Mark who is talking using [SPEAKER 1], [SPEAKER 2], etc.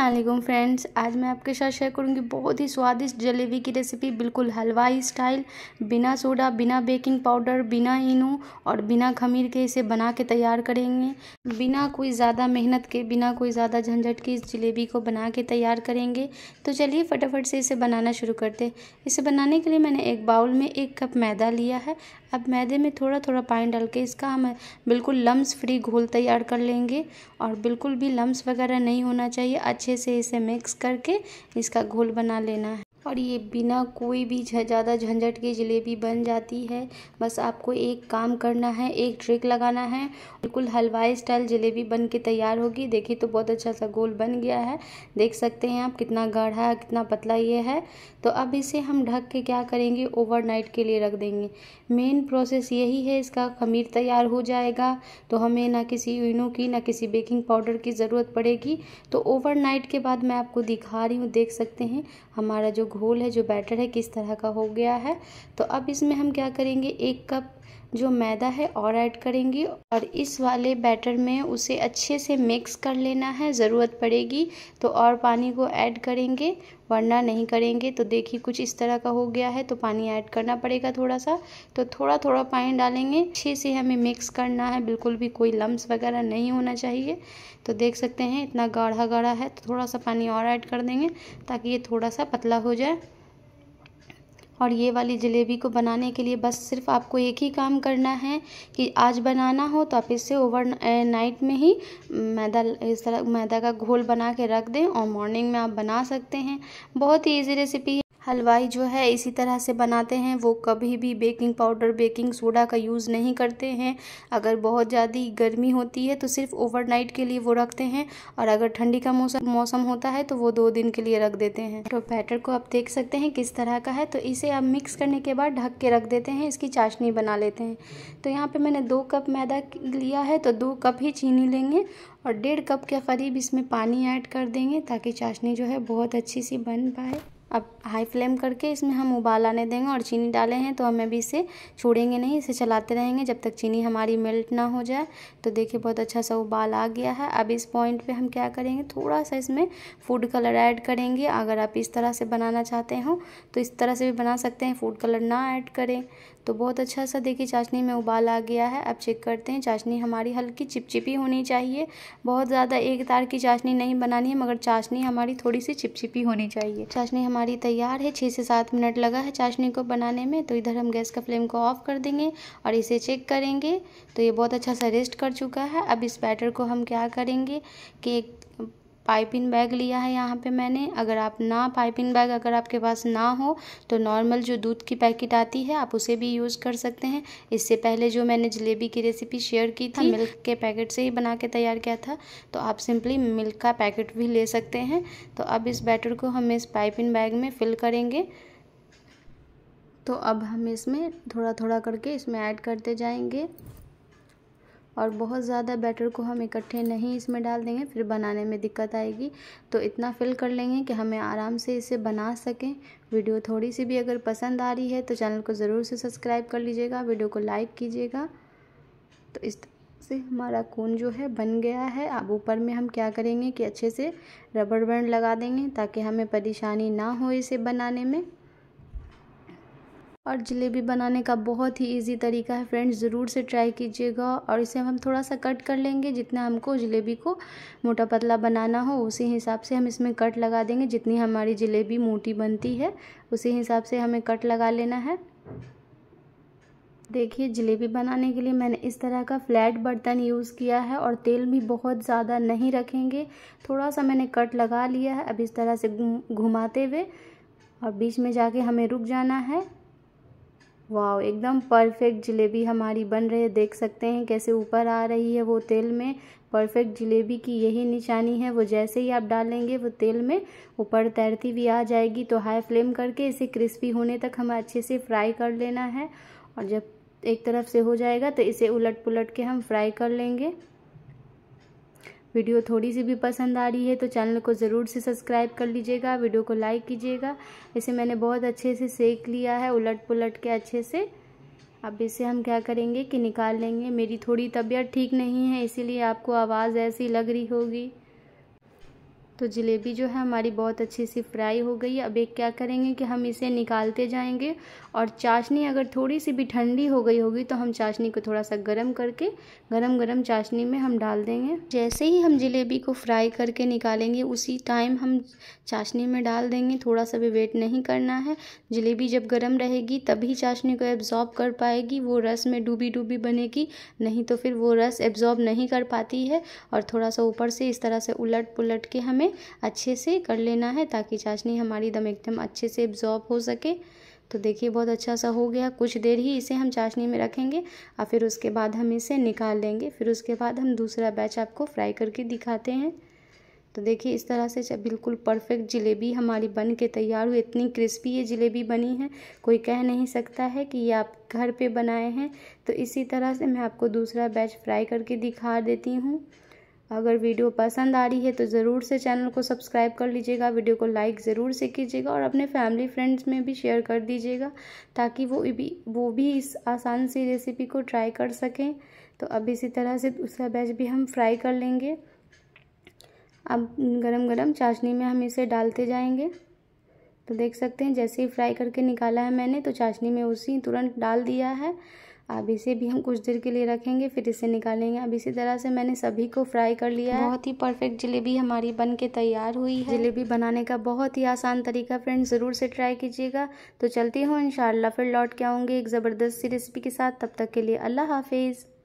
[SPEAKER 1] Aslam friends आज मैं आपके साथ शेयर करूंगी बहुत ही स्वादिष्ट जलेबी की रेसिपी बिल्कुल हलवाई स्टाइल बिना सोडा बिना बेकिंग पाउडर बिना इनू और बिना खमीर के इसे बना के तैयार करेंगे बिना कोई ज़्यादा मेहनत के बिना कोई ज़्यादा झंझट के इस जलेबी को बना के तैयार करेंगे तो चलिए फटाफट से इसे बनाना शुरू करते इसे बनाने के लिए मैंने एक बाउल में एक कप मैदा लिया है अब मैदे में थोड़ा थोड़ा पानी डाल के इसका हम बिल्कुल लम्स फ्री घोल तैयार कर लेंगे और बिल्कुल भी लम्स वगैरह नहीं होना चाहिए अच्छे से इसे मिक्स करके इसका घोल बना लेना है और ये बिना कोई भी ज़्यादा झंझट के जलेबी बन जाती है बस आपको एक काम करना है एक ट्रिक लगाना है बिल्कुल हलवाई स्टाइल जलेबी बन के तैयार होगी देखिए तो बहुत अच्छा सा गोल बन गया है देख सकते हैं आप कितना गाढ़ा है कितना पतला ये है तो अब इसे हम ढक के क्या करेंगे ओवरनाइट के लिए रख देंगे मेन प्रोसेस यही है इसका खमीर तैयार हो जाएगा तो हमें ना किसी यूनो की ना किसी बेकिंग पाउडर की ज़रूरत पड़ेगी तो ओवर के बाद मैं आपको दिखा रही हूँ देख सकते हैं हमारा जो घोल है जो बैटर है किस तरह का हो गया है तो अब इसमें हम क्या करेंगे एक कप जो मैदा है और ऐड करेंगे और इस वाले बैटर में उसे अच्छे से मिक्स कर लेना है ज़रूरत पड़ेगी तो और पानी को ऐड करेंगे वरना नहीं करेंगे तो देखिए कुछ इस तरह का हो गया है तो पानी ऐड करना पड़ेगा थोड़ा सा तो थोड़ा थोड़ा पानी डालेंगे अच्छे से हमें मिक्स करना है बिल्कुल भी कोई लम्ब वगैरह नहीं होना चाहिए तो देख सकते हैं इतना गाढ़ा गाढ़ा है तो थोड़ा सा पानी और ऐड कर देंगे ताकि ये थोड़ा सा पतला हो जाए और ये वाली जलेबी को बनाने के लिए बस सिर्फ आपको एक ही काम करना है कि आज बनाना हो तो आप इसे ओवर नाइट में ही मैदा इस तरह मैदा का घोल बना के रख दें और मॉर्निंग में आप बना सकते हैं बहुत ही ईजी रेसिपी है हलवाई जो है इसी तरह से बनाते हैं वो कभी भी बेकिंग पाउडर बेकिंग सोडा का यूज़ नहीं करते हैं अगर बहुत ज़्यादा गर्मी होती है तो सिर्फ ओवरनाइट के लिए वो रखते हैं और अगर ठंडी का मौसम मौसम होता है तो वो दो दिन के लिए रख देते हैं तो बैटर को आप देख सकते हैं किस तरह का है तो इसे आप मिक्स करने के बाद ढक के रख देते हैं इसकी चाशनी बना लेते हैं तो यहाँ पर मैंने दो कप मैदा लिया है तो दो कप ही चीनी लेंगे और डेढ़ कप के करीब इसमें पानी ऐड कर देंगे ताकि चाशनी जो है बहुत अच्छी सी बन पाए अब हाई फ्लेम करके इसमें हम उबाल आने देंगे और चीनी डाले हैं तो हम अभी इसे छोड़ेंगे नहीं इसे चलाते रहेंगे जब तक चीनी हमारी मेल्ट ना हो जाए तो देखिए बहुत अच्छा सा उबाल आ गया है अब इस पॉइंट पे हम क्या करेंगे थोड़ा सा इसमें फूड कलर ऐड करेंगे अगर आप इस तरह से बनाना चाहते हो तो इस तरह से भी बना सकते हैं फूड कलर ना ऐड करें तो बहुत अच्छा सा देखिए चाशनी में उबाल आ गया है अब चेक करते हैं चाशनी हमारी हल्की चिपचिपी होनी चाहिए बहुत ज़्यादा एक तार की चाशनी नहीं बनानी है मगर चाशनी हमारी थोड़ी सी चिपचिपी होनी चाहिए चाशनी हमारी तैयार है छः से सात मिनट लगा है चाशनी को बनाने में तो इधर हम गैस का फ्लेम को ऑफ़ कर देंगे और इसे चेक करेंगे तो ये बहुत अच्छा सा रेस्ट कर चुका है अब इस बैटर को हम क्या करेंगे कि एक पाइपिंग बैग लिया है यहाँ पे मैंने अगर आप ना पाइपिंग बैग अगर आपके पास ना हो तो नॉर्मल जो दूध की पैकेट आती है आप उसे भी यूज़ कर सकते हैं इससे पहले जो मैंने जलेबी की रेसिपी शेयर की थी मिल्क के पैकेट से ही बना के तैयार किया था तो आप सिंपली मिल्क का पैकेट भी ले सकते हैं तो अब इस बैटर को हम इस पाइपिंग बैग में फिल करेंगे तो अब हम इसमें थोड़ा थोड़ा करके इसमें ऐड करते जाएंगे और बहुत ज़्यादा बैटर को हम इकट्ठे नहीं इसमें डाल देंगे फिर बनाने में दिक्कत आएगी तो इतना फिल कर लेंगे कि हमें आराम से इसे बना सकें वीडियो थोड़ी सी भी अगर पसंद आ रही है तो चैनल को ज़रूर से सब्सक्राइब कर लीजिएगा वीडियो को लाइक कीजिएगा तो इस से हमारा कोन जो है बन गया है अब ऊपर में हम क्या करेंगे कि अच्छे से रबड़ बैंड लगा देंगे ताकि हमें परेशानी ना हो इसे बनाने में और जलेबी बनाने का बहुत ही इजी तरीका है फ्रेंड्स ज़रूर से ट्राई कीजिएगा और इसे हम थोड़ा सा कट कर लेंगे जितना हमको जलेबी को मोटा पतला बनाना हो उसी हिसाब से हम इसमें कट लगा देंगे जितनी हमारी जलेबी मोटी बनती है उसी हिसाब से हमें कट लगा लेना है देखिए जलेबी बनाने के लिए मैंने इस तरह का फ्लैट बर्तन यूज़ किया है और तेल भी बहुत ज़्यादा नहीं रखेंगे थोड़ा सा मैंने कट लगा लिया है अब इस तरह से घुमाते हुए और बीच में जाके हमें रुक जाना है वाह एकदम परफेक्ट जलेबी हमारी बन रही है देख सकते हैं कैसे ऊपर आ रही है वो तेल में परफेक्ट जलेबी की यही निशानी है वो जैसे ही आप डालेंगे वो तेल में ऊपर तैरती भी आ जाएगी तो हाई फ्लेम करके इसे क्रिस्पी होने तक हमें अच्छे से फ्राई कर लेना है और जब एक तरफ से हो जाएगा तो इसे उलट पुलट के हम फ्राई कर लेंगे वीडियो थोड़ी सी भी पसंद आ रही है तो चैनल को ज़रूर से सब्सक्राइब कर लीजिएगा वीडियो को लाइक कीजिएगा इसे मैंने बहुत अच्छे से सेक लिया है उलट पुलट के अच्छे से अब इसे हम क्या करेंगे कि निकाल लेंगे मेरी थोड़ी तबीयत ठीक नहीं है इसीलिए आपको आवाज़ ऐसी लग रही होगी तो जलेबी जो है हमारी बहुत अच्छी सी फ्राई हो गई अब एक क्या करेंगे कि हम इसे निकालते जाएंगे और चाशनी अगर थोड़ी सी भी ठंडी हो गई होगी तो हम चाशनी को थोड़ा सा गर्म करके गरम गरम चाशनी में हम डाल देंगे जैसे ही हम जलेबी को फ्राई करके निकालेंगे उसी टाइम हम चाशनी में डाल देंगे थोड़ा सा भी वेट नहीं करना है जलेबी जब गर्म रहेगी तभी चाशनी को एब्जॉर्ब कर पाएगी वो रस में डूबी डूबी बनेगी नहीं तो फिर वो रस एब्जॉर्ब नहीं कर पाती है और थोड़ा सा ऊपर से इस तरह से उलट पुलट के हमें हमें अच्छे से कर लेना है ताकि चाशनी हमारी दम एकदम अच्छे से एब्जॉर्ब हो सके तो देखिए बहुत अच्छा सा हो गया कुछ देर ही इसे हम चाशनी में रखेंगे और फिर उसके बाद हम इसे निकाल लेंगे फिर उसके बाद हम दूसरा बैच आपको फ्राई करके दिखाते हैं तो देखिए इस तरह से बिल्कुल परफेक्ट जलेबी हमारी बन के तैयार हुई इतनी क्रिस्पी ये जलेबी बनी है कोई कह नहीं सकता है कि ये आप घर पे बनाए हैं तो इसी तरह से मैं आपको दूसरा बैच फ्राई करके दिखा देती हूँ अगर वीडियो पसंद आ रही है तो ज़रूर से चैनल को सब्सक्राइब कर लीजिएगा वीडियो को लाइक ज़रूर से कीजिएगा और अपने फैमिली फ्रेंड्स में भी शेयर कर दीजिएगा ताकि वो भी वो भी इस आसान सी रेसिपी को ट्राई कर सकें तो अब इसी तरह से दूसरा बैच भी हम फ्राई कर लेंगे अब गरम गरम चाशनी में हम इसे डालते जाएंगे तो देख सकते हैं जैसे ही फ्राई करके निकाला है मैंने तो चाशनी में उसी तुरंत डाल दिया है अब इसे भी हम कुछ देर के लिए रखेंगे फिर इसे निकालेंगे अब इसी तरह से मैंने सभी को फ्राई कर लिया है बहुत ही परफेक्ट जलेबी हमारी बन के तैयार हुई है जलेबी बनाने का बहुत ही आसान तरीका फ्रेंड ज़रूर से ट्राई कीजिएगा तो चलती हूँ इन फिर लौट के आऊँगी एक सी रेसिपी के साथ तब तक के लिए अल्लाह हाफिज़